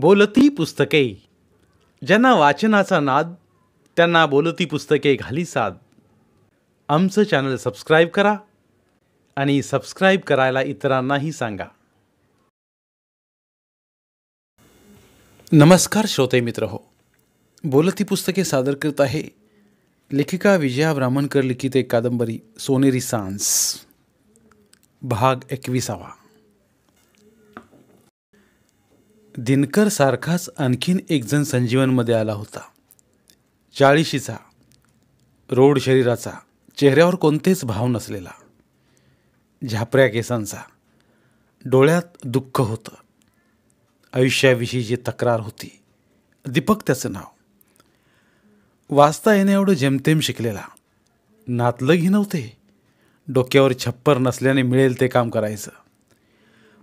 बोलती पुस्तके ज्यांना वाचनाचा नाद त्यांना बोलती पुस्तके घाली साद आमचं चॅनल सबस्क्राईब करा आणि सबस्क्राईब करायला इतरांनाही सांगा नमस्कार श्रोते मित्र हो बोलती पुस्तके सादर करत आहे लेखिका विजया ब्राह्मणकर लिखित एक कादंबरी सोनेरी सांस भाग एकविसावा दिनकर सारखाच आणखीन एकजण संजीवनमध्ये आला होता चाळीशीचा रोड शरीराचा चेहऱ्यावर कोणतेच भाव नसलेला झापऱ्या केसांचा डोळ्यात दुःख होतं आयुष्याविषयी जी तक्रार होती दीपक त्याचं नाव वाचता येणे एवढं जेमतेम शिकलेला नातलंही नव्हते डोक्यावर छप्पर नसल्याने मिळेल ते काम करायचं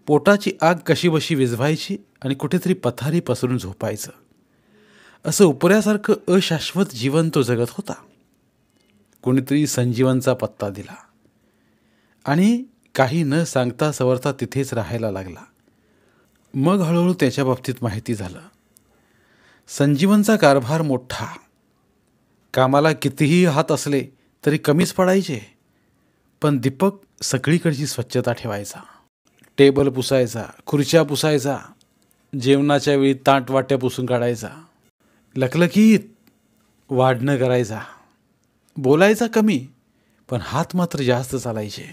पोटाची आग कशीबशी विझवायची आणि कुठेतरी पथारी पसरून झोपायचं असं उपऱ्यासारखं अशाश्वत जीवन तो जगत होता कोणीतरी संजीवनचा पत्ता दिला आणि काही न सांगता सवरता तिथेच राहायला लागला मग हळूहळू त्याच्या बाबतीत माहिती झालं संजीवनचा कारभार मोठा कामाला कितीही हात असले तरी कमीच पडायचे पण दीपक सगळीकडची स्वच्छता ठेवायचा टेबल पुसायचा खुर्च्या पुसायचा जेवणाच्या वेळी ताट वाट्या पुसून काढायचा लखलखीत वाढणं करायचा बोलायचा कमी पण हात मात्र जास्त चालायचे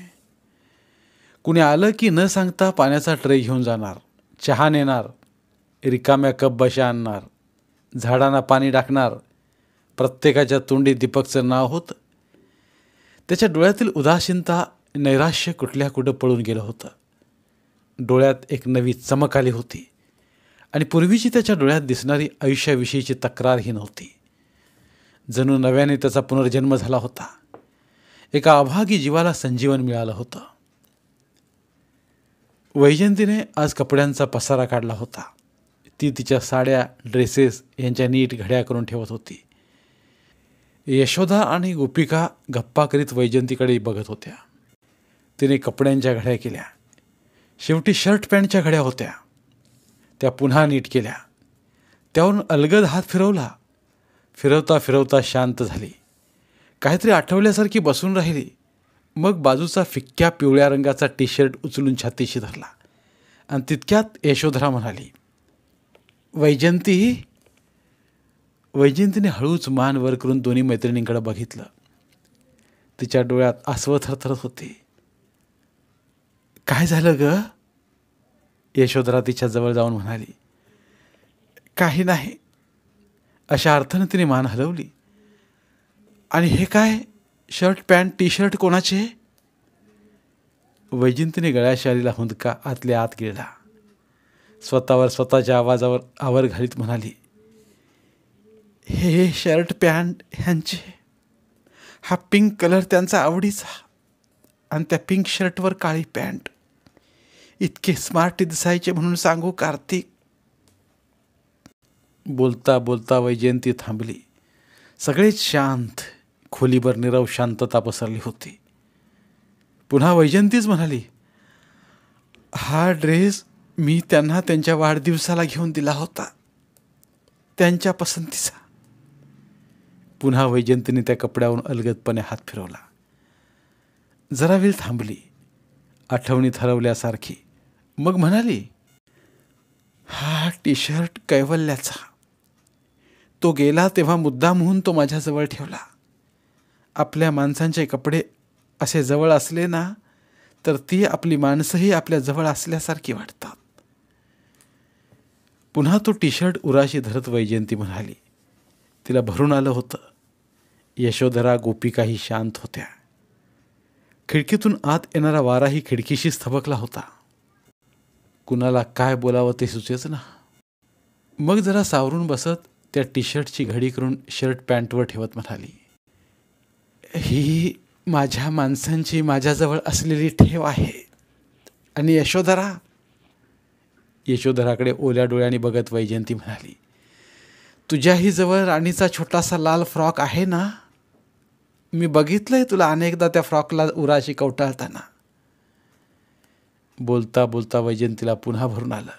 कुणी आलं की न सांगता पाण्याचा ट्रे घेऊन जाणार चहा नेणार रिकाम्या कप बशा आणणार झाडांना पाणी टाकणार प्रत्येकाच्या तोंडी दीपकचं नाव होतं त्याच्या डोळ्यातील उदासीनता नैराश्य कुठल्या कुठं पळून गेलं होतं डोळ्यात एक नवी चमक आली होती आणि पूर्वीची त्याच्या डोळ्यात दिसणारी आयुष्याविषयीची तक्रारही नव्हती जणू नव्याने त्याचा पुनर्जन्म झाला होता एका अभागी जीवाला संजीवन मिळालं होतं वैजयंतीने आज कपड्यांचा पसारा काढला होता ती तिच्या साड्या ड्रेसेस यांच्या नीट घड्या करून ठेवत होती यशोदा आणि गोपिका गप्पा करीत वैजयंतीकडे बघत होत्या तिने कपड्यांच्या घड्या केल्या शेवटी शर्ट पॅन्टच्या घड्या होत्या त्या पुन्हा नीट केल्या त्यावरून अलगद हात फिरवला फिरवता फिरवता शांत झाली काहीतरी आठवल्यासारखी बसून राहिली मग बाजूचा फिक्क्या पिवळ्या रंगाचा टी शर्ट उचलून छातीशी धरला आणि तितक्यात यशोधरा म्हणाली वैजंती वैजयंतीने हळूच मान वर करून दोन्ही मैत्रिणींकडे बघितलं तिच्या डोळ्यात आसवं थरथरत होती काय झालं ग यशोधरा तिच्या जवळ जाऊन म्हणाली काही नाही अशा अर्थानं तिने मान हलवली आणि हे काय शर्ट पॅन्ट टी शर्ट कोणाचे वैजिंतीने गळ्याशालीला हुंदका आतल्या आत गेला स्वतःवर स्वतःच्या आवाजावर आवर घालीत म्हणाली हे शर्ट पॅन्ट ह्यांचे हा पिंक कलर त्यांचा आवडीचा आणि त्या पिंक शर्टवर काळी पॅन्ट इतके स्मार्ट दिसायचे म्हणून सांगू कार्तिक बोलता बोलता वैजयंती थांबली सगळेच शांत खोलीभर निरव शांतता पसरली होती पुन्हा वैजयंतीच म्हणाली हा ड्रेस मी त्यांना त्यांच्या वाढदिवसाला घेऊन दिला होता त्यांच्या पसंतीचा पुन्हा वैजयंतीने त्या कपड्यावरून अलगदपणे हात फिरवला जरा वेळ थांबली आठवणी ठरवल्यासारखी मग म्हणाली हा टी शर्ट कैवल्याचा तो गेला तेव्हा मुद्दामहून तो माझ्याजवळ ठेवला आपल्या माणसांचे कपडे असे जवळ असले ना तर ती आपली माणसंही आपल्या जवळ असल्यासारखी वाटतात पुन्हा तो टी शर्ट उराशी धरत वैजयंती म्हणाली तिला भरून आलं होतं यशोधरा गोपिकाही शांत होत्या खिडकीतून आत येणारा वाराही खिडकीशी थबकला होता कुणाला काय बोलावं ते सुचेच ना मग जरा सावरून बसत त्या टी शर्टची घडी करून शर्ट पॅन्टवर ठेवत म्हणाली ही माझ्या माणसांची माझ्याजवळ असलेली ठेव आहे आणि यशोधरा यशोधराकडे ओल्या डोळ्याने बघत वैजयंती म्हणाली तुझ्याही जवळ राणीचा छोटासा लाल फ्रॉक आहे ना मी बघितलंय तुला अनेकदा त्या फ्रॉकला उराशी कवटाळताना बोलता बोलता वैजयंतीला पुन्हा भरून आलं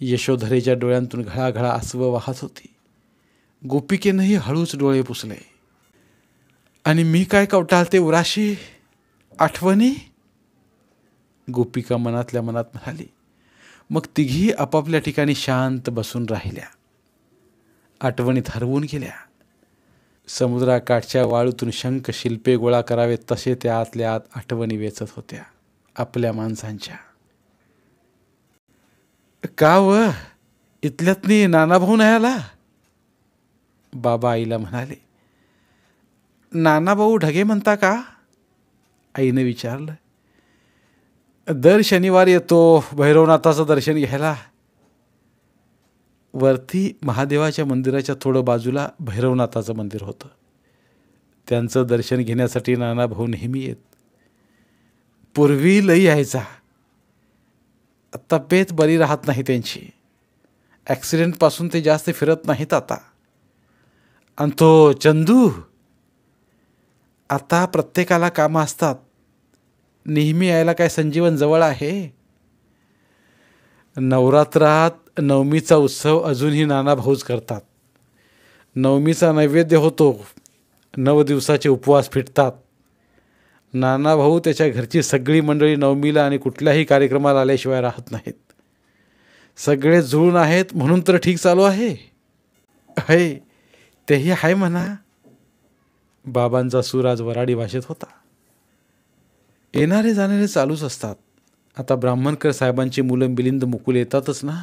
यशोधरेच्या डोळ्यांतून घळाघळा आसवं वाहत होती गोपिकेनंही हळूच डोळे पुसले आणि मी काय ते उराशी आठवणी गोपिका मनातल्या मनात म्हणाली मग तिघी आपापल्या ठिकाणी शांत बसून राहिल्या आठवणीत हरवून गेल्या समुद्राकाठच्या वाळूतून शंख शिल्पे गोळा करावेत तसे त्या आतल्या आत आठवणी वेचत होत्या आपल्या माणसांच्या का व इथल्यातनी भाऊ नाही आला बाबा आईला म्हणाले नाना भाऊ ढगे म्हणता का आईनं विचारलं दर शनिवार येतो भैरवनाथाचं दर्शन घ्यायला वरती महादेवाच्या मंदिराच्या थोडं बाजूला भैरवनाथाचं मंदिर होतं त्यांचं दर्शन घेण्यासाठी नाना भाऊ नेहमी येत पूर्वी लई यायचा आत्ता बरी राहत नाही त्यांची ॲक्सिडेंटपासून ते जास्त फिरत नाहीत आता आणि तो चंदू आता प्रत्येकाला कामं असतात नेहमी यायला काय संजीवन जवळ आहे नवरात्रात नवमीचा उत्सव अजूनही नाना भाऊज करतात नवमीचा नैवेद्य होतो नव दिवसाचे उपवास फिटतात नाना भाऊ त्याच्या घरची सगळी मंडळी नवमीला आणि कुठल्याही कार्यक्रमाला आल्याशिवाय राहत नाहीत सगळे जुळून आहेत म्हणून तर ठीक चालू आहे हय तेही आहे म्हणा बाबांचा सूर आज वराडी भाषेत होता येणारे जाणारे चालूच असतात आता ब्राह्मणकर साहेबांची मुलं मिलिंद मुकुल येतातच ना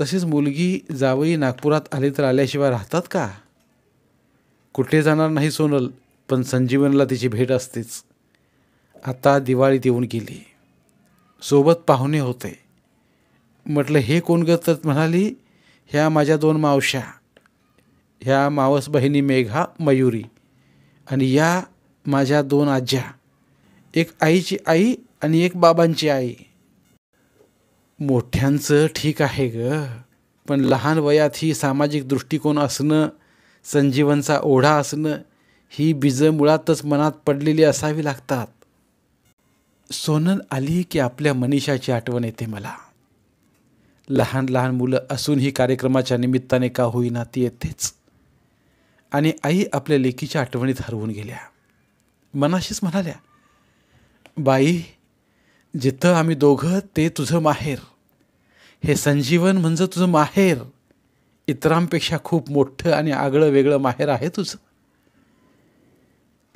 तसेच मुलगी जावई नागपुरात आली तर आल्याशिवाय राहतात का कुठे जाणार नाही सोनल पण संजीवनला तिची भेट असतेच आता दिवाळीत येऊन गेली सोबत पाहुणे होते म्हटलं हे कोण तर म्हणाली ह्या माझ्या दोन मावश्या ह्या मावस बहिणी मेघा मयुरी आणि या माझ्या दोन आज्या एक आईची आई आणि एक बाबांची आई मोठ्यांचं ठीक आहे ग पण लहान वयात ही सामाजिक दृष्टिकोन असणं संजीवनचा ओढा असणं ही बीजं मुळातच मनात पडलेली असावी लागतात सोनल आली की आपल्या मनीषाची आठवण येते मला लहान लहान मुलं असूनही कार्यक्रमाच्या निमित्ताने का होईना ती येतेच आणि आई आपल्या लेकीच्या आठवणीत हरवून गेल्या मनाशीच म्हणाल्या बाई जिथं आम्ही दोघं ते तुझं माहेर हे संजीवन म्हणजे तुझं माहेर इतरांपेक्षा खूप मोठं आणि आगळं वेगळं माहेर आहे तुझं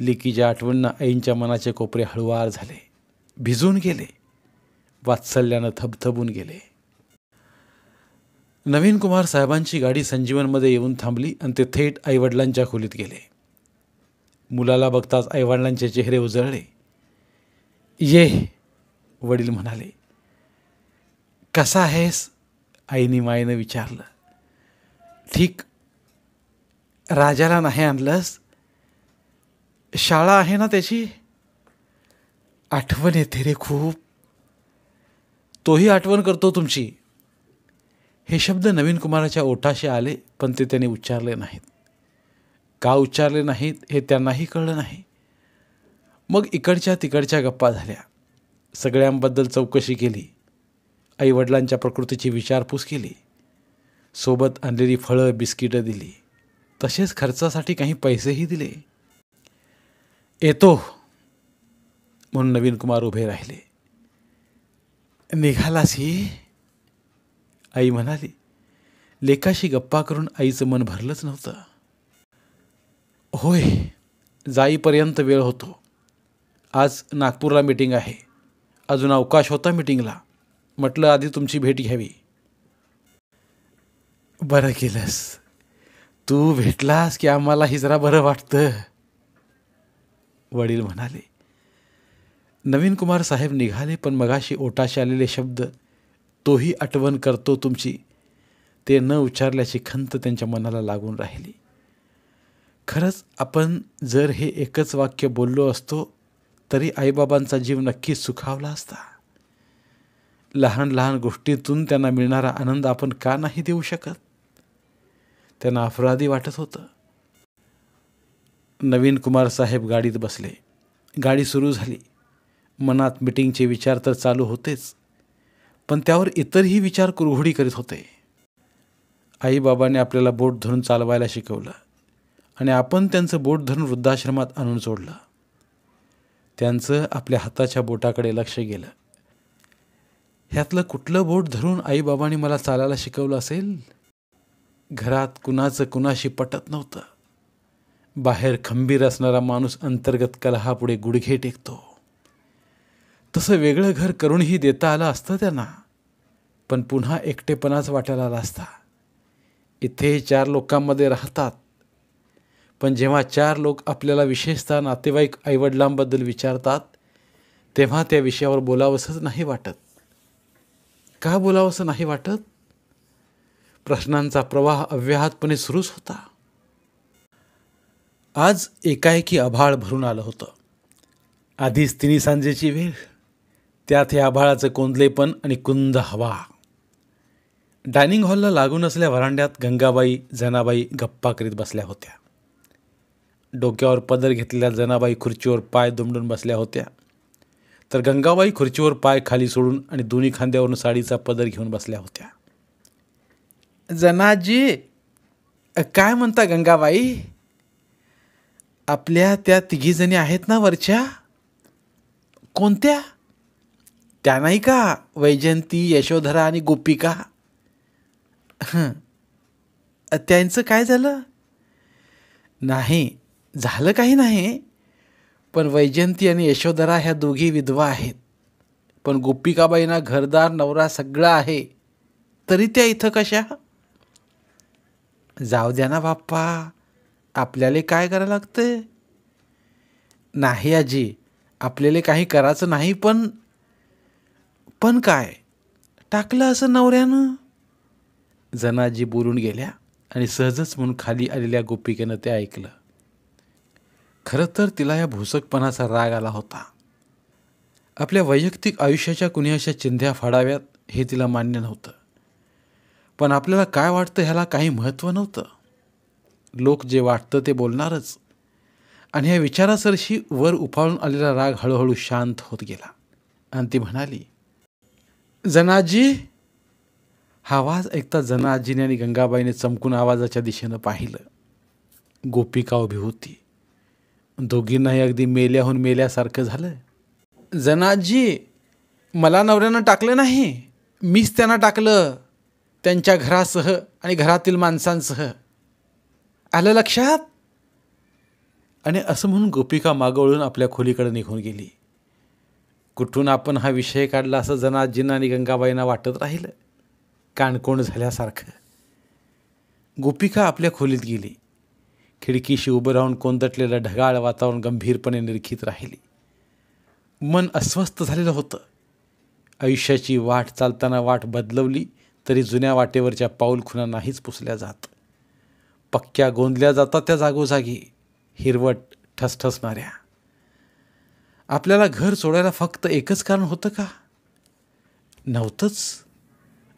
लेकीच्या आठवणींना आईंच्या मनाचे कोपरे हळुवार झाले भिजून गेले वात्सल्यानं थबथबून गेले नवीन कुमार साहेबांची गाडी संजीवनमध्ये येऊन थांबली आणि ते थेट आईवडिलांच्या खोलीत गेले मुलाला बघताच आईवडिलांचे चेहरे उजळले ये वडील म्हणाले कसा आहेस आईनी मायेनं विचारलं ठीक राजाला नाही आणलंस शाळा आहे ना त्याची आठवण येते रे खूप तोही आठवण करतो तुमची हे शब्द नवीन कुमाराच्या ओठाशी आले पण ते त्याने उच्चारले नाहीत का उच्चारले नाहीत हे त्यांनाही कळलं नाही मग इकडच्या तिकडच्या गप्पा झाल्या सगळ्यांबद्दल चौकशी केली आईवडिलांच्या प्रकृतीची विचारपूस केली सोबत आणलेली फळं बिस्किटं दिली तसेच खर्चासाठी काही पैसेही दिले येतो म्हणून नवीन कुमार उभे राहिले निघालास ही आई म्हणाली लेखाशी गप्पा करून आईचं मन भरलंच नव्हतं होय जाईपर्यंत वेळ होतो आज नागपूरला मीटिंग आहे अजून अवकाश होता मीटिंगला म्हटलं आधी तुमची भेट घ्यावी बरं केलंस तू भेटलास की आम्हाला जरा बरं वाटतं वडील म्हणाले नवीन कुमार साहेब निघाले पण मगाशी ओटाशी आलेले शब्द तोही आठवण करतो तुमची ते न उच्चारल्याची खंत त्यांच्या मनाला लागून राहिली खरंच आपण जर हे एकच वाक्य बोललो असतो तरी आईबाबांचा जीव नक्कीच सुखावला असता लहान लहान गोष्टीतून त्यांना मिळणारा आनंद आपण का नाही देऊ शकत त्यांना अपराधी वाटत होतं नवीन कुमार साहेब गाडीत बसले गाडी सुरू झाली मनात मिटिंगचे विचार तर चालू होतेच पण त्यावर इतरही विचार कुरघोडी करीत होते आईबाबांनी आपल्याला बोट धरून चालवायला शिकवलं आणि आपण त्यांचं बोट धरून वृद्धाश्रमात आणून सोडलं त्यांचं आपल्या हाताच्या बोटाकडे लक्ष गेलं ह्यातलं कुठलं बोट धरून आईबाबांनी मला चालायला शिकवलं असेल घरात कुणाचं कुणाशी पटत नव्हतं बाहेर खंबीर असणारा माणूस अंतर्गत कलहापुढे गुडघे टेकतो तसं वेगळं घर करूनही देता आलं असतं त्यांना पण पुन्हा एकटेपणाच वाटायला आला असता इथेही चार लोकांमध्ये राहतात पण जेव्हा चार लोक आपल्याला विशेषतः नातेवाईक आईवडिलांबद्दल विचारतात तेव्हा त्या विषयावर बोलावंसंच नाही वाटत का बोलावंसं नाही वाटत प्रश्नांचा प्रवाह अव्याहतपणे सुरूच होता आज एकाएकी आभाळ भरून आलं होतं आधीच तिन्ही सांजेची वेळ त्यात हे आभाळाचं कोंदलेपण आणि कुंद हवा डायनिंग हॉलला लागून असल्या वरांड्यात गंगाबाई जनाबाई गप्पा करीत बसल्या होत्या डोक्यावर पदर घेतलेल्या जनाबाई खुर्चीवर पाय दुमडून बसल्या होत्या तर गंगाबाई खुर्चीवर पाय खाली सोडून आणि दोन्ही खांद्यावरून साडीचा पदर घेऊन बसल्या होत्या जनाजी काय म्हणता गंगाबाई आपल्या त्या तिघीजणी आहेत ना वरच्या कोणत्या त्या नाही का वैजयंती यशोधरा आणि गोपिका त्यांचं काय झालं नाही झालं काही नाही पण वैजयंती आणि यशोधरा ह्या दोघी विधवा आहेत पण गोपिकाबाईंना घरदार नवरा सगळा आहे तरी त्या इथं कशा जाऊ द्या ना बाप्पा आपल्याला काय करायला लागतं नाही आजी आपल्याला काही करायचं नाही पण पण काय टाकलं असं नवऱ्यानं जनाजी बोलून गेल्या आणि सहजच म्हणून खाली आलेल्या गोपिकेनं ते ऐकलं खरं तर तिला या भूसकपणाचा राग आला होता आपल्या वैयक्तिक आयुष्याच्या कुणी अशा चिंध्या फाडाव्यात हे तिला मान्य नव्हतं पण आपल्याला काय वाटतं ह्याला काही महत्त्व नव्हतं लोक जे वाटतं ते बोलणारच आणि ह्या विचारासरशी वर उफाळून आलेला राग हळूहळू शांत होत गेला आणि ती म्हणाली जनाजी हा आवाज ऐकता जनाजीने आणि गंगाबाईने चमकून आवाजाच्या दिशेनं पाहिलं गोपिका उभी होती दोघींनाही अगदी मेल्याहून मेल्यासारखं झालं जनाजी मला नवऱ्यानं टाकलं नाही मीच त्यांना टाकलं त्यांच्या घरासह आणि घरातील माणसांसह आलं लक्षात आणि असं म्हणून गोपिका मागवळून आपल्या खोलीकडे निघून गेली कुठून आपण हा विषय काढला असं जनाजींना आणि गंगाबाईंना वाटत राहिलं काणकोण झाल्यासारखं गोपिका आपल्या खोलीत गेली खिडकीशी उभं राहून कोंदटलेलं ढगाळ वातावरण गंभीरपणे निरखित राहिली मन अस्वस्थ झालेलं होतं आयुष्याची वाट चालताना वाट बदलवली तरी जुन्या वाटेवरच्या खुना नाहीच पुसल्या जातं पक्क्या गोंदल्या जातात त्या जागोजागी हिरवट ठसठसणाऱ्या आपल्याला घर सोडायला फक्त एकच कारण होतं का नव्हतंच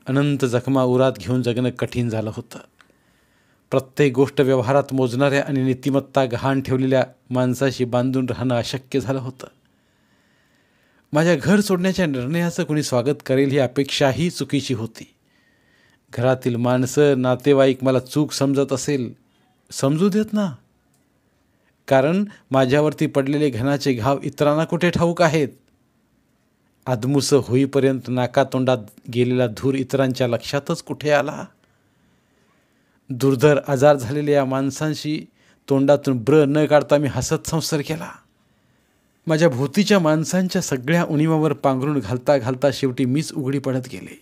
अनंत जखमा उरात घेऊन जगणं कठीण झालं होतं प्रत्येक गोष्ट व्यवहारात मोजणाऱ्या आणि नीतिमत्ता गहाण ठेवलेल्या माणसाशी बांधून राहणं अशक्य झालं होतं माझ्या घर सोडण्याच्या निर्णयाचं कोणी स्वागत करेल ही अपेक्षाही चुकीची होती घरातील माणसं नातेवाईक मला चूक समजत असेल समजू देत ना कारण माझ्यावरती पडलेले घणाचे घाव इतरांना कुठे ठाऊक आहेत आदमुसं होईपर्यंत नाकातोंडात गेलेला धूर इतरांच्या लक्षातच कुठे आला दुर्धर आजार झालेल्या या माणसांशी तोंडातून ब्र न काढता मी हसत संसार केला माझ्या भोवतीच्या माणसांच्या सगळ्या उणीमावर पांघरून घालता घालता शेवटी मीच उघडी पडत गेले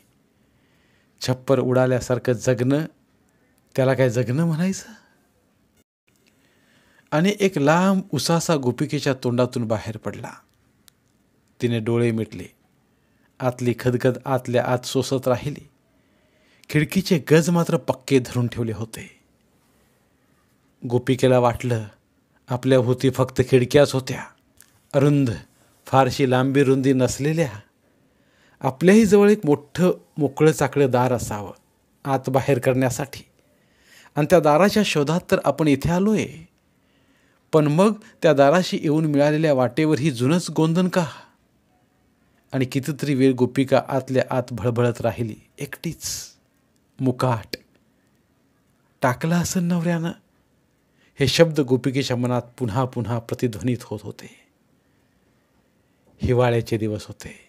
छप्पर उडाल्यासारखं जगणं त्याला काय जगणं म्हणायचं आणि एक लांब उसासा गोपिकेच्या तोंडातून बाहेर पडला तिने डोळे मिटले आतली खदखद आतल्या आत सोसत राहिली खिडकीचे गज मात्र पक्के धरून ठेवले होते गोपिकेला वाटलं आपल्या होती फक्त खिडक्याच होत्या अरुंद फारशी लांबी रुंदी नसलेल्या आपल्याही जवळ एक मोठं मोकळं चाकळं दार असावं आत बाहेर करण्यासाठी आणि त्या दाराच्या शोधात तर आपण इथे आलो आहे पण मग त्या दाराशी येऊन मिळालेल्या वाटेवर ही जुनंच गोंधन का आणि कितीतरी वेळ गोपिका आतल्या आत भळभळत राहिली एकटीच मुकाट टाकला असं नवऱ्यानं हे शब्द गोपिकेच्या मनात पुन्हा पुन्हा प्रतिध्वनित होत होते हिवाळ्याचे दिवस होते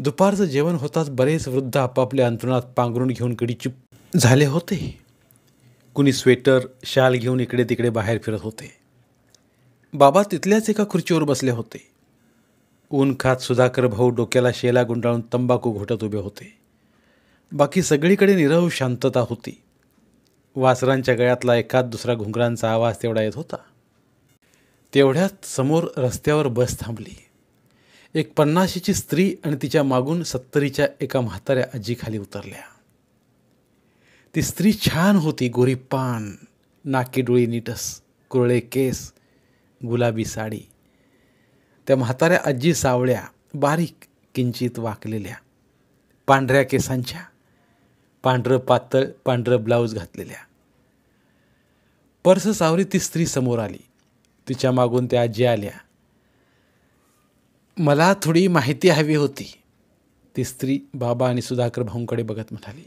दुपारचं जेवण होताच बरेच वृद्ध आपापल्या अंतरुणात पांघरून घेऊन चिप झाले होते कुणी स्वेटर शाल घेऊन इकडे तिकडे बाहेर फिरत होते बाबा तिथल्याच एका खुर्चीवर बसले होते ऊन खात सुधाकर भाऊ डोक्याला शेला गुंडाळून तंबाखू घोटत उभे होते बाकी सगळीकडे निरव शांतता होती वासरांच्या गळ्यातला एखाद दुसरा घुंगरांचा आवाज तेवढा येत होता तेवढ्यात समोर रस्त्यावर बस थांबली एक पन्नाशीची स्त्री आणि तिच्या मागून सत्तरीच्या एका म्हाताऱ्या आजीखाली उतरल्या ती स्त्री छान होती पान नाकी डोळी नीटस कुरळे केस गुलाबी साडी त्या म्हाताऱ्या आजी सावळ्या बारीक किंचित वाकलेल्या पांढऱ्या केसांच्या पांढरं पातळ पांढरं ब्लाऊज घातलेल्या पर्स सावरी ती स्त्री समोर आली तिच्या मागून त्या आजी आल्या मला थोडी माहिती हवी होती ती स्त्री बाबा आणि सुधाकर भाऊंकडे बघत म्हणाली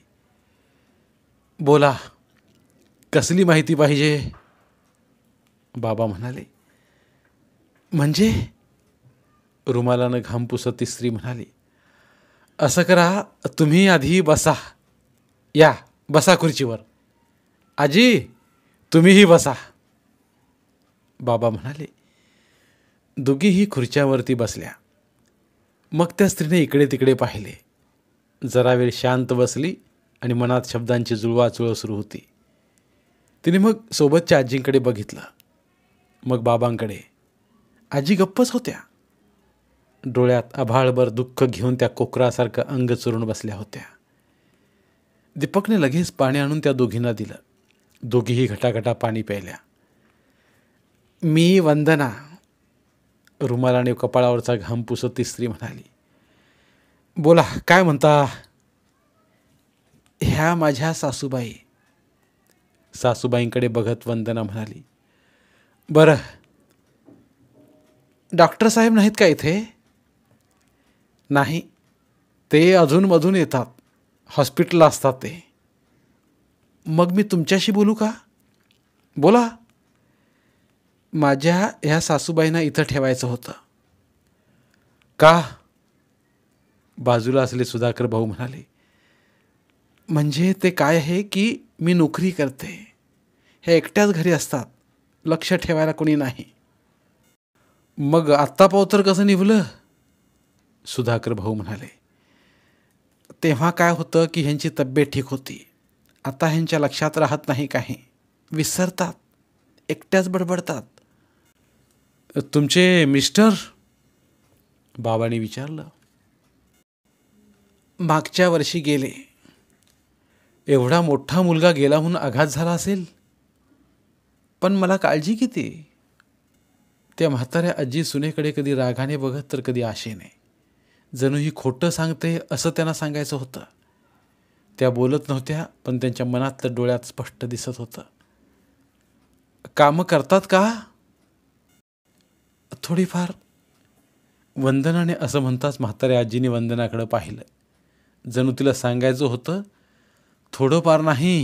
बोला कसली माहिती पाहिजे बाबा म्हणाले म्हणजे रुमालानं घाम पुसत ती स्त्री म्हणाली असं करा तुम्ही आधी बसा या बसा खुर्चीवर आजी तुम्हीही बसा बाबा म्हणाले दोघीही खुर्च्यावरती बसल्या मग त्या स्त्रीने इकडे तिकडे पाहिले जरा वेळ शांत बसली आणि मनात शब्दांची जुळवाजुळव सुरू होती तिने मग सोबतच्या आजींकडे बघितलं मग बाबांकडे आजी गप्पच होत्या डोळ्यात आभाळभर दुःख घेऊन त्या कोकरासारखं अंग चुरून बसल्या होत्या दीपकने लगेच पाणी आणून त्या दोघींना दिलं दोघीही घटाघटा पाणी प्यायल्या मी वंदना रुमालाने कपाळावरचा घाम पुसत ती स्त्री म्हणाली बोला काय म्हणता ह्या माझ्या सासूबाई सासूबाईंकडे बघत वंदना म्हणाली बरं डॉक्टर साहेब नाहीत का इथे नाही ते अजून मधून येतात हॉस्पिटलला असतात ते मग मी तुमच्याशी बोलू का बोला माझ्या ह्या सासूबाईंना इथं ठेवायचं होतं का बाजूला असले सुधाकर भाऊ म्हणाले म्हणजे ते काय आहे की मी नोकरी करते हे एकट्याच घरी असतात लक्ष ठेवायला कोणी नाही मग आत्ता पावतर कसं निभलं सुधाकर भाऊ म्हणाले तेव्हा काय होतं की ह्यांची तब्येत ठीक होती आता ह्यांच्या लक्षात राहत नाही काही विसरतात एकट्याच बडबडतात तुमचे मिस्टर बाबाने विचारलं मागच्या वर्षी गेले एवढा मोठा मुलगा गेला म्हणून आघात झाला असेल पण मला काळजी किती त्या म्हाताऱ्या आजी सुनेकडे कधी रागाने बघत तर कधी आशेने जणू ही खोटं सांगते असं त्यांना सांगायचं होतं त्या बोलत नव्हत्या पण त्यांच्या मनातलं डोळ्यात स्पष्ट दिसत होतं कामं करतात का थोडीफार वंदनाने असं म्हणताच म्हाताऱ्या आजीने वंदनाकडं पाहिलं जणू तिला सांगायचं होतं थोडंफार नाही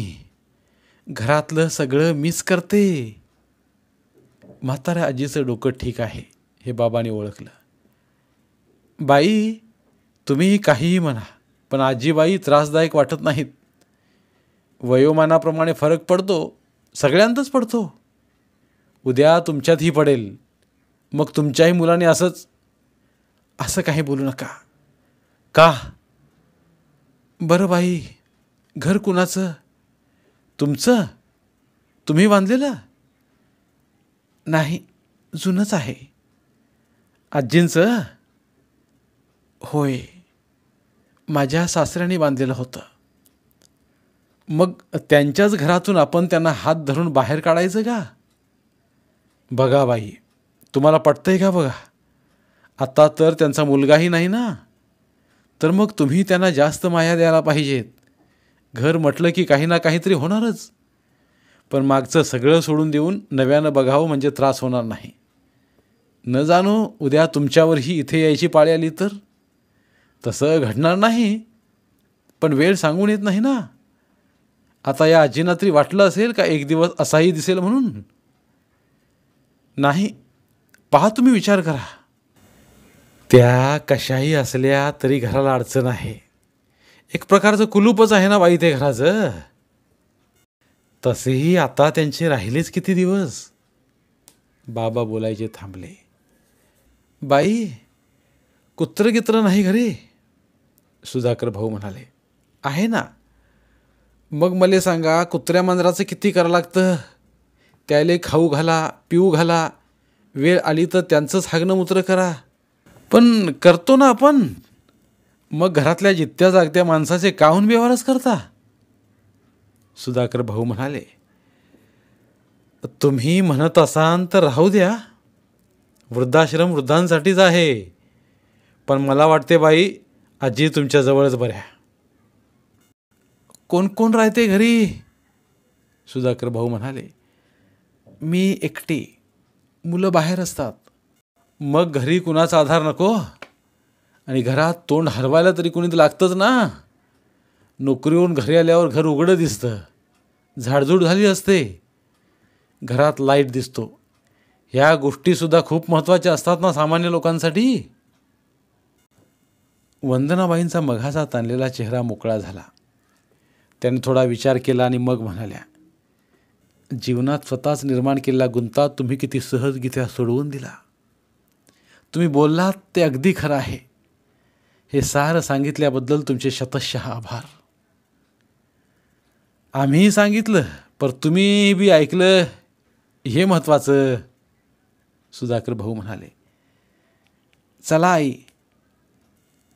घरातलं सगळं मिस करते म्हाताऱ्या आजीचं डोकं ठीक आहे हे बाबाने ओळखलं बाई तुम्ही काहीही म्हणा पण आजीबाई त्रासदायक वाटत नाहीत वयोमानाप्रमाणे फरक पडतो सगळ्यांतच पडतो उद्या तुमच्यातही पडेल मग तुमच्याही मुलाने असंच असं काही बोलू नका का बरं बाई घर कुणाचं तुमचं तुम्ही बांधलेलं नाही जुनंच आहे आजींचं होय माझ्या सासऱ्याने बांधलेलं होतं मग त्यांच्याच घरातून आपण त्यांना हात धरून बाहेर काढायचं का बघा बाई तुम्हाला पटतंय का बघा आत्ता तर त्यांचा मुलगाही नाही ना तर मग तुम्ही त्यांना जास्त माया द्यायला पाहिजेत घर म्हटलं की काही ना काहीतरी होणारच पण मागचं सगळं सोडून देऊन नव्यानं बघावं म्हणजे त्रास होणार नाही न जाणू उद्या तुमच्यावरही इथे यायची पाळी आली तर तसं घडणार नाही पण वेळ सांगून येत नाही ना आता या आजीना तरी वाटलं असेल का एक दिवस असाही दिसेल म्हणून नाही पहा तुम्ही विचार करा त्या कशाही असल्या तरी घराला अडचण आहे एक प्रकारचं कुलूपच आहे ना बाई ते घराचं तसेही आता त्यांचे राहिलेच किती दिवस बाबा बोलायचे थांबले बाई कुत्र गित्र नाही घरी सुधाकर भाऊ म्हणाले आहे ना मग मला सांगा कुत्र्या मांजराचं किती करावं लागतं त्याला खाऊ घाला पिऊ घाला वेळ आली तर त्यांचंच मुत्र करा पण करतो ना आपण मग घरातल्या जित्या जागत्या माणसाचे काहून व्यवहारच करता सुधाकर भाऊ म्हणाले तुम्ही म्हणत असाल तर राहू द्या वृद्धाश्रम वृद्धांसाठीच आहे पण मला वाटते बाई आजी तुमच्याजवळच बऱ्या कोण कोण राहते घरी सुधाकर भाऊ म्हणाले मी एकटी मुलं बाहेर असतात मग घरी कुणाचा आधार नको आणि घरात तोंड हरवायला तरी कुणी लागतंच ना नोकरीवरून घरी आल्यावर घर उघडं दिसतं झाडझूड झाली असते घरात लाईट दिसतो ह्या गोष्टीसुद्धा खूप महत्त्वाच्या असतात ना सामान्य लोकांसाठी वंदनाबाईंचा मघाचा ताणलेला चेहरा मोकळा झाला त्याने थोडा विचार केला आणि मग म्हणाल्या जीवनात स्वतःच निर्माण केलेला गुंता तुम्ही किती सहजगीत्या सोडवून दिला तुम्ही बोललात ते अगदी खरं आहे हे सारं सांगितल्याबद्दल तुमचे शतशः आभार आम्हीही सांगितलं पर तुम्ही बी ऐकलं हे महत्त्वाचं सुधाकर भाऊ म्हणाले चला आई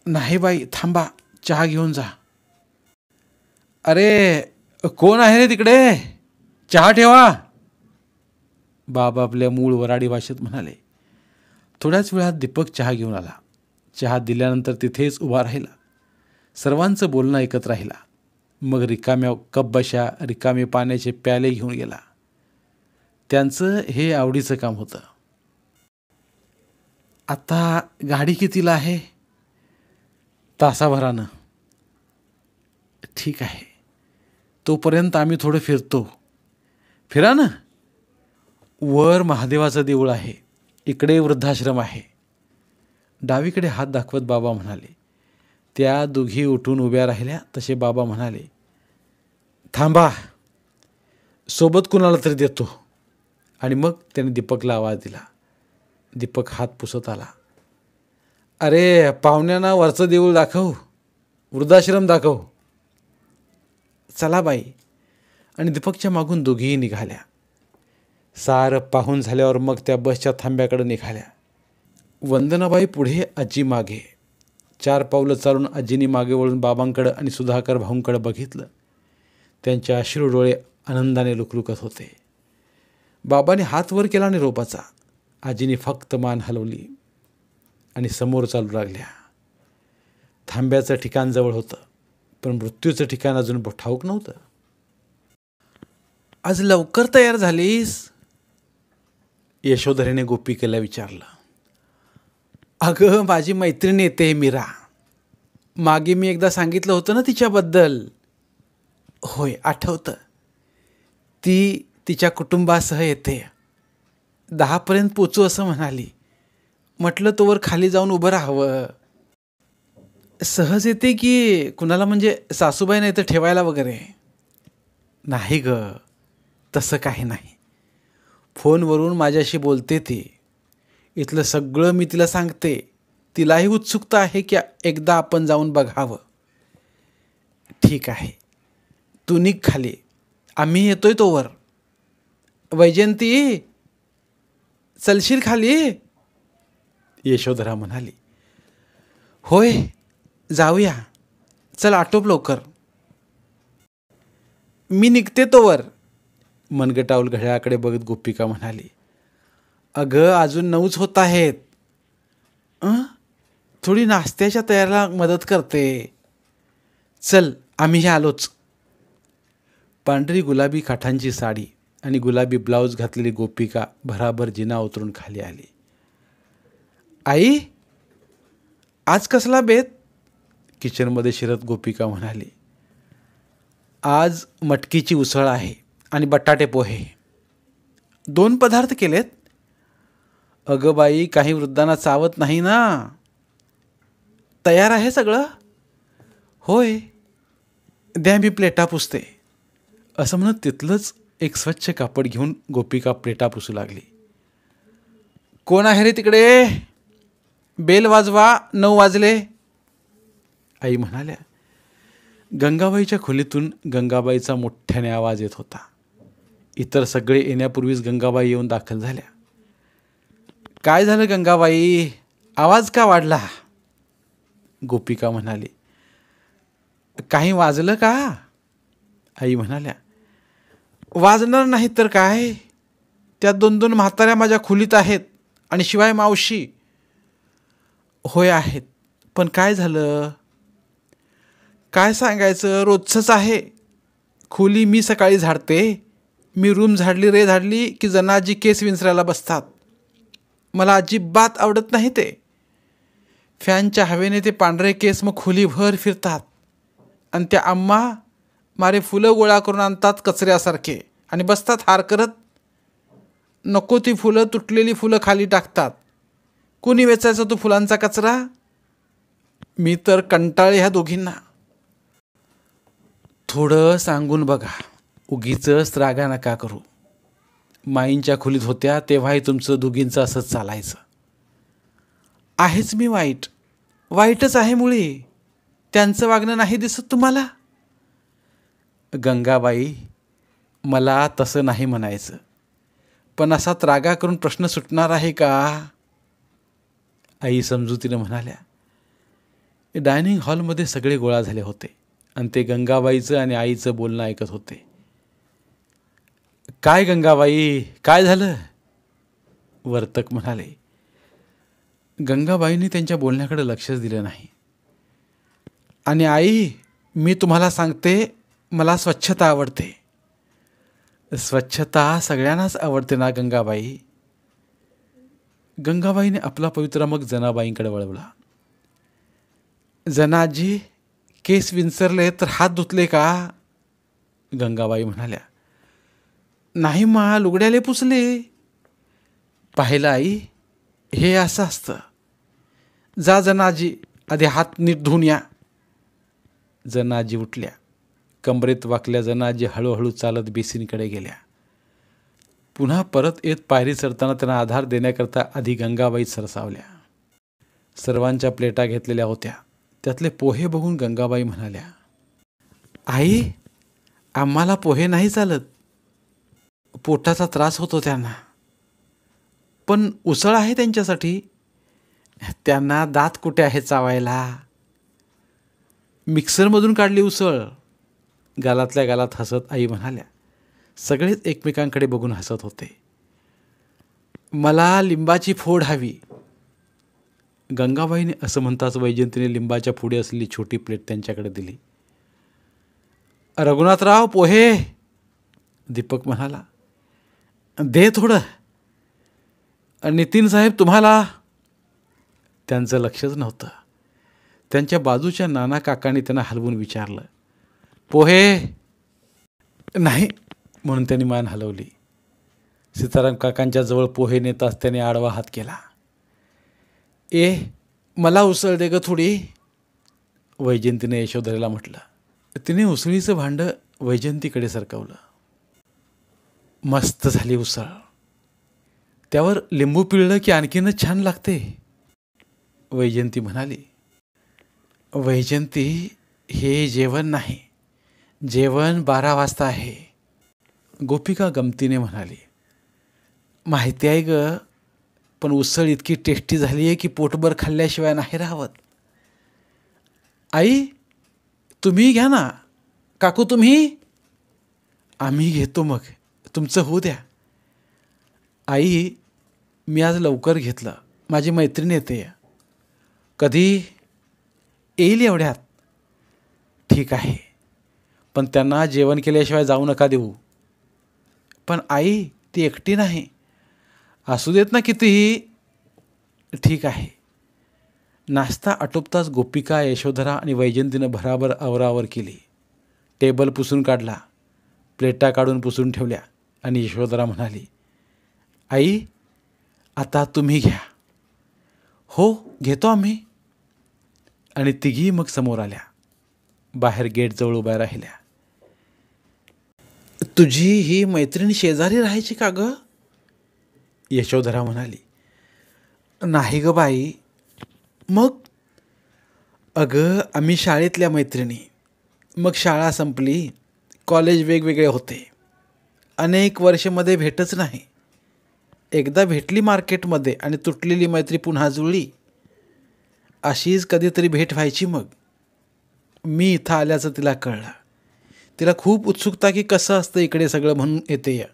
नाही बाई थांबा चहा घेऊन जा अरे कोण आहे रे तिकडे चहा ठेवा बाबा आपल्या मूळ वराडी भाषेत म्हणाले थोड्याच वेळात दीपक चहा घेऊन आला चहा दिल्यानंतर तिथेच उभा राहिला सर्वांचं बोलणं ऐकत राहिला मग रिकाम्या कप कपबशा रिकामे पाण्याचे प्याले घेऊन गेला त्यांचं हे आवडीचं काम होतं आता गाडी कितीला आहे तासाभरानं ठीक आहे तोपर्यंत आम्ही थोडं फिरतो फिरा ना वर महादेवाचं देऊळ आहे इकडे वृद्धाश्रम आहे डावीकडे हात दाखवत बाबा म्हणाले त्या दोघी उठून उभ्या राहिल्या तसे बाबा म्हणाले थांबा सोबत कुणाला तरी देतो आणि मग त्याने दीपकला आवाज दिला दीपक हात पुसत आला अरे पाहुण्यांना वरचं देऊळ दाखव वृद्धाश्रम दाखव चला बाई आणि दीपकच्या मागून दोघीही निघाल्या सार पाहून झाल्यावर मग त्या बसच्या थांब्याकडे निघाल्या वंदनाबाई पुढे आजी मागे चार पावलं चालून आजीने मागे वळून बाबांकडं आणि सुधाकर भाऊंकडं बघितलं त्यांचे अश्रू डोळे आनंदाने लुकलुकत होते बाबाने हात वर केला आणि रोपाचा आजीने फक्त मान हलवली आणि समोर चालू लागल्या थांब्याचं ठिकाण जवळ होतं पण मृत्यूचं ठिकाण अजून ठाऊक नव्हतं आज लवकर तयार झालीस यशोधरेने गोपिकेला विचारलं अगं माझी मैत्रीण येते मीरा मागे मी एकदा सांगितलं होतं ना तिच्याबद्दल होय आठवतं ती तिच्या कुटुंबासह येते दहापर्यंत पोचू असं म्हणाली म्हटलं तोवर खाली जाऊन उभं राहावं सहज येते की कुणाला म्हणजे सासूबाई नाही तर ठेवायला वगैरे नाही गं तसं काही नाही फोनवरून माझ्याशी बोलते ती इथलं सगळं मी तिला सांगते तिलाही उत्सुकता आहे की एकदा आपण जाऊन बघावं ठीक आहे तू निघ खाली आम्ही येतोय तोवर वैजयंती चलशील खाली यशोधरा म्हणाली होय जाऊया चल आटोप लवकर मी निघते तोवर मनगटाऊल घड्याळाकडे बघत गोपिका म्हणाली अगं अजून नऊच होत आहेत अ थोडी नाश्त्याच्या तयारीला मदत करते चल आम्ही आलोच पांढरी गुलाबी काठांची साडी आणि गुलाबी ब्लाऊज घातलेली गोपिका भराभर जिना उतरून खाली आली आई आज कसला बेत किचनमध्ये शिरत गोपिका म्हणाली आज मटकीची उसळ आहे आणि बटाटे पोहे दोन पदार्थ केलेत अगं बाई काही वृद्धांना चावत नाही ना तयार आहे सगळं होय द्या मी प्लेटा पुसते असं म्हणत तिथलंच एक स्वच्छ कापड घेऊन गोपिका प्लेटा पुसू लागली कोण आहे रे तिकडे बेल वाजवा नऊ वाजले आई म्हणाल्या गंगाबाईच्या खोलीतून गंगाबाईचा मोठ्याने आवाज येत होता इतर सगळे येण्यापूर्वीच गंगाबाई येऊन दाखल झाल्या काय झालं गंगाबाई आवाज का वाढला गोपिका म्हणाली काही वाजलं का आई म्हणाल्या वाजणार नाही तर काय त्या दोन दोन म्हाताऱ्या माझ्या खोलीत आहेत आणि शिवाय मावशी होय आहेत पण काय झालं काय सांगायचं रोजचंच आहे खोली मी सकाळी झाडते मी रूम झाडली रे झाडली की जनाजी केस विंचरायला बसतात मला अजिबात आवडत नाही ते फॅनच्या हवेने ते पांढरे केस मग खुलीभर फिरतात आणि त्या आम्हा मारे फुलं गोळा करून आणतात कचऱ्यासारखे आणि बसतात हार करत नको ती फुलं तुटलेली फुलं खाली टाकतात कुणी वेचायचा तो फुलांचा कचरा मी तर कंटाळे ह्या दोघींना थोडं सांगून बघा उगीच रागा नका करू माईंच्या खोलीत होत्या तेव्हाही तुमचं दुगींचं असंच चालायचं आहेच मी वाईट वाईटच आहे मुळे त्यांचं वागणं नाही दिसत तुम्हाला गंगाबाई मला तसं नाही म्हणायचं पण असा त्रागा करून प्रश्न सुटणार आहे का आई समजुतीनं म्हणाल्या डायनिंग हॉलमध्ये सगळे गोळा झाले होते आणि ते गंगाबाईचं आणि आईचं बोलणं ऐकत होते काय गंगाबाई काय झालं वर्तक म्हणाले गंगाबाईंनी त्यांच्या बोलण्याकडे लक्षच दिलं नाही आणि आई मी तुम्हाला सांगते मला स्वच्छता आवडते स्वच्छता सगळ्यांनाच आवडते ना गंगाबाई गंगाबाईने आपला पवित्र मग जनाबाईंकडे वळवला जनाजी केस विंचरले तर हात धुतले का गंगाबाई म्हणाल्या नाही मा लुगड्याले पुसले पाहिलं आई हे असं असतं जा जनाजी आधी हात नीट धुवून या जनाजी उठल्या कमरेत वाकल्या जनाजी हळूहळू चालत बेसिनकडे गेल्या पुन्हा परत येत पायरी सरताना त्यांना आधार देण्याकरता आधी गंगाबाई सरसावल्या सर्वांच्या प्लेटा घेतलेल्या होत्या त्यातले पोहे बघून गंगाबाई म्हणाल्या आई आम्हाला पोहे नाही चालत पोटाचा त्रास होतो त्यांना पण उसळ आहे त्यांच्यासाठी त्यांना दात कुठे आहे चावायला मिक्सरमधून काढली उसळ गालातल्या गालात हसत आई म्हणाल्या सगळेच एकमेकांकडे बघून हसत होते मला लिंबाची फोड हवी गंगाबाईने असं म्हणताच वैजयंतीने लिंबाच्या पुढे असलेली छोटी प्लेट त्यांच्याकडे दिली रघुनाथराव पोहे दीपक म्हणाला दे थोडं नितीन साहेब तुम्हाला त्यांचं लक्षच नव्हतं त्यांच्या बाजूच्या नाना काकांनी त्यांना हलवून विचारलं पोहे नाही म्हणून त्यांनी मान हलवली सीताराम काकांच्या जवळ पोहे नेताच त्याने आडवा हात केला ए मला उसळ दे ग थोडी वैजयंतीने यशोधरेला म्हटलं तिने उसळीचं भांडं वैजयंतीकडे सरकवलं मस्त झाली उसळ त्यावर लिंबू पिळलं की आणखीनच छान लागते वैजयंती म्हणाली वैजयंती हे जेवण नाही जेवण बारा वाजता आहे गोपिका गमतीने म्हणाली माहिती आहे ग पण उसळ इतकी टेस्टी झाली आहे की पोटभर खाल्ल्याशिवाय नाही राहावत आई तुम्ही घ्या ना काकू तुम्ही आम्ही घेतो मग तुमचं होऊ द्या आई मी आज लवकर घेतलं माझी मैत्रीण येते कधी येईल एवढ्यात ठीक आहे पण त्यांना जेवण केल्याशिवाय जाऊ नका देऊ पण आई ती एकटी नाही असू देत ना कितीही ठीक आहे नाश्ता आटोपताच गोपिका यशोधरा आणि वैजयंतीनं भराभर आवरावर केली टेबल पुसून काढला प्लेटा काढून पुसून ठेवल्या आणि यशोधरा म्हणाली आई आता तुम्ही घ्या हो घेतो आम्ही आणि तिघी मग समोर आल्या बाहेर गेटजवळ उभ्या राहिल्या तुझी ही मैत्रीण शेजारी राहायची का गं यशोधरा म्हणाली नाही गं बाई मग अगं आम्ही शाळेतल्या मैत्रिणी मग शाळा संपली कॉलेज वेगवेगळे होते अनेक वर्षमध्ये भेटच नाही एकदा भेटली मार्केटमध्ये आणि तुटलेली मैत्री पुन्हा जुळली अशीच कधीतरी भेट व्हायची मग मी इथं आल्याचं तिला कळलं तिला खूप उत्सुकता की कसं असतं इकडे सगळं म्हणून येते या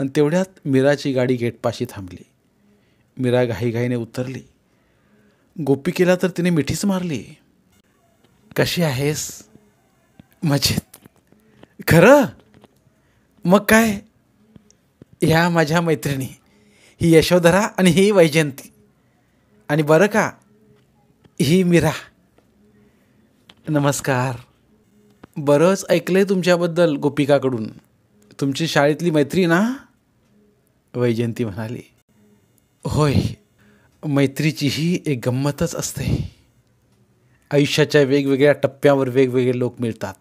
आणि तेवढ्यात मीराची गाडी गेटपाशी थांबली मीरा घाईघाईने उतरली केला तर तिने मिठीच मारली कशी आहेस मजेत खरं मग काय ह्या माझ्या मैत्रिणी ही यशोधरा आणि ही वैजयंती आणि बरं का ही मीरा नमस्कार बरंच ऐकलं आहे तुमच्याबद्दल गोपिकाकडून तुमची शाळेतली मैत्री ना वैजयंती म्हणाली होय मैत्रीची ही एक गंमतच असते आयुष्याच्या वेगवेगळ्या टप्प्यावर वेगवेगळे लोक मिळतात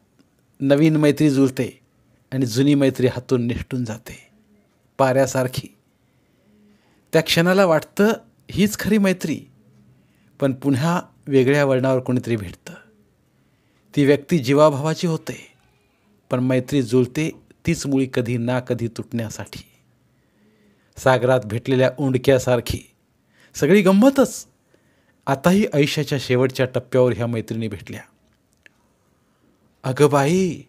नवीन मैत्री जुळते आणि जुनी मैत्री हातून निष्ठून जाते पाऱ्यासारखी त्या क्षणाला वाटतं हीच खरी मैत्री पण पुन्हा वेगळ्या वळणावर कोणीतरी भेटतं ती व्यक्ती जीवाभावाची होते पण मैत्री जुळते तीच मुळी कधी ना कधी तुटण्यासाठी सागरात भेटलेल्या उंडक्यासारखी सगळी गंमतच आताही आयुष्याच्या शेवटच्या टप्प्यावर ह्या मैत्रिणी भेटल्या अगं बाई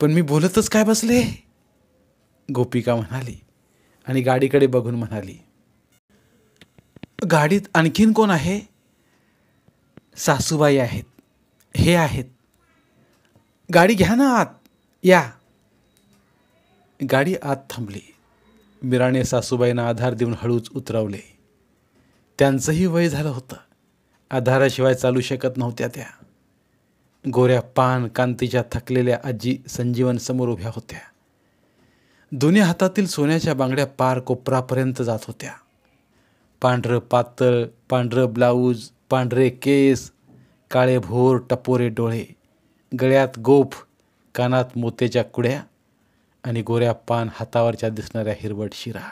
पण मी बोलतच काय बसले गोपिका म्हणाली आणि गाडीकडे बघून म्हणाली गाडीत आणखीन कोण आहे सासूबाई आहेत हे आहेत गाडी घ्या ना आत या गाडी आत थांबली मिराणे सासूबाईंना आधार देऊन हळूच उतरवले त्यांचंही वय झालं होतं आधाराशिवाय चालू शकत नव्हत्या त्या गोऱ्या पान कांतीच्या थकलेल्या आजी संजीवन समोर उभ्या होत्या दोन्ही हातातील सोन्याच्या बांगड्या पार कोपरापर्यंत जात होत्या पांढरं पातळ पांढरं ब्लाऊज पांढरे केस काळे भोर टपोरे डोळे गळ्यात गोफ कानात मोत्याच्या कुड्या आणि गोऱ्या पान हातावरच्या दिसणाऱ्या हिरवट शिरा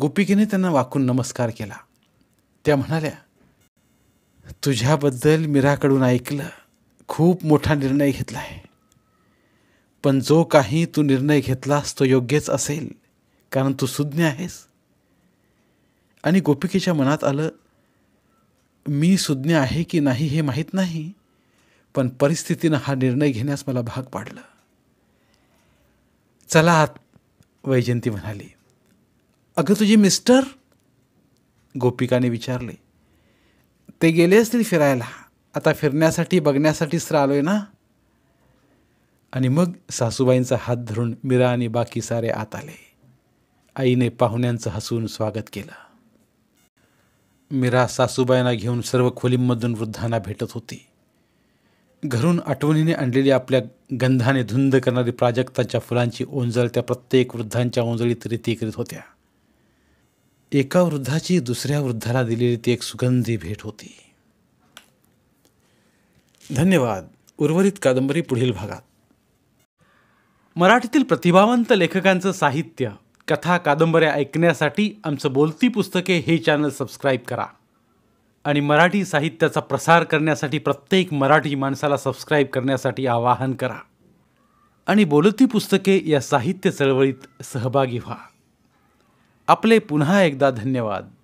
गोपिकेने त्यांना वाकून नमस्कार केला त्या म्हणाल्या तुझ्याबद्दल मीराकडून ऐकलं खूप मोठा निर्णय घेतला आहे पण जो काही तू निर्णय घेतलास तो योग्यच असेल कारण तू सुज्ञ आहेस आणि गोपिकेच्या मनात आलं मी सुज्ञ आहे की नाही हे माहीत नाही पण परिस्थितीनं हा निर्णय घेण्यास मला भाग पाडलं चला आत वैजयंती म्हणाली अगं तुझी मिस्टर गोपिकाने विचारले ते गेले असतील फिरायला आता फिरण्यासाठी बघण्यासाठीच तर ना आणि मग सासूबाईंचा हात धरून मीरा आणि बाकी सारे आत आले आईने पाहुण्यांचं हसून स्वागत केलं मीरा सासूबाईंना घेऊन सर्व खोलींमधून वृद्धांना भेटत होती घरून आठवणीने आणलेली आपल्या गंधाने धुंद करणारी प्राजक्ताच्या फुलांची ओंजळ त्या प्रत्येक वृद्धांच्या ओंजळीत रीती करीत होत्या एका वृद्धाची दुसऱ्या वृद्धाला दिलेली ती एक सुगंधी भेट होती धन्यवाद उर्वरित कादंबरी पुढील भागात मराठीतील प्रतिभावंत लेखकांचं साहित्य कथा कादंबऱ्या ऐकण्यासाठी आमचं बोलती पुस्तके हे चॅनल सबस्क्राईब करा आणि मराठी साहित्याचा प्रसार करण्यासाठी प्रत्येक मराठी माणसाला सबस्क्राईब करण्यासाठी आवाहन करा आणि बोलती पुस्तके या साहित्य चळवळीत सहभागी व्हा आपले पुन्हा एकदा धन्यवाद